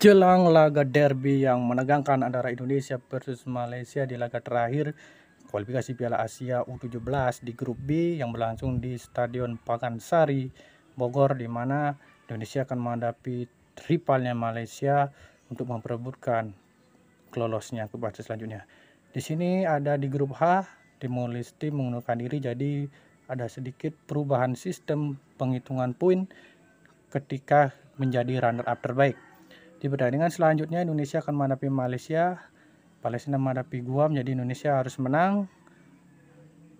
jelang laga derby yang menegangkan antara Indonesia versus Malaysia di laga terakhir kualifikasi Piala Asia U17 di grup B yang berlangsung di Stadion Pakansari Bogor di mana Indonesia akan menghadapi rivalnya Malaysia untuk memperebutkan kelolosnya ke fase selanjutnya. Di sini ada di grup H Timor Leste mengundurkan diri jadi ada sedikit perubahan sistem penghitungan poin ketika menjadi runner up terbaik. Di pertandingan selanjutnya Indonesia akan menghadapi Malaysia, Palestina menghadapi Guam, jadi Indonesia harus menang.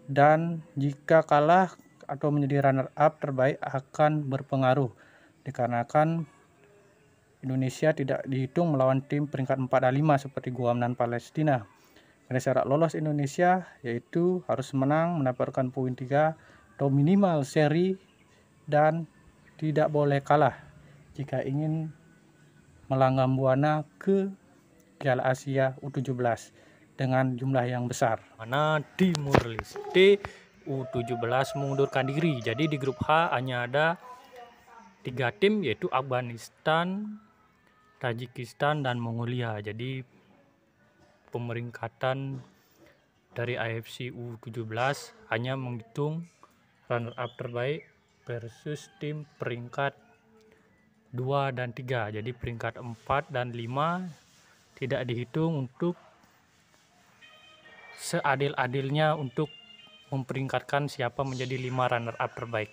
Dan jika kalah atau menjadi runner up terbaik akan berpengaruh dikarenakan Indonesia tidak dihitung melawan tim peringkat 4 dan 5 seperti Guam dan Palestina. Karena syarat lolos Indonesia yaitu harus menang, mendapatkan poin 3 atau minimal seri dan tidak boleh kalah jika ingin melanggam buana ke Piala Asia U17 dengan jumlah yang besar. Mana di Murlis Leste U17 mengundurkan diri. Jadi di grup H hanya ada tiga tim yaitu Afghanistan, Tajikistan dan Mongolia. Jadi pemeringkatan dari AFC U17 hanya menghitung runner up terbaik versus tim peringkat 2 dan 3 jadi peringkat 4 dan 5 tidak dihitung untuk seadil-adilnya untuk memperingkatkan siapa menjadi 5 runner up terbaik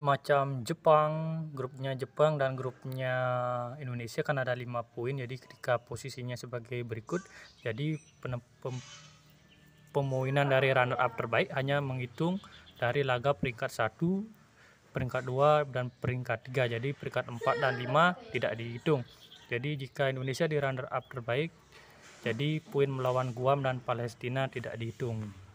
macam Jepang grupnya Jepang dan grupnya Indonesia kan ada 5 poin jadi ketika posisinya sebagai berikut jadi pem pemoinan dari runner up terbaik hanya menghitung dari laga peringkat 1 peringkat 2 dan peringkat 3 jadi peringkat 4 dan 5 tidak dihitung jadi jika Indonesia di runner up terbaik jadi poin melawan Guam dan Palestina tidak dihitung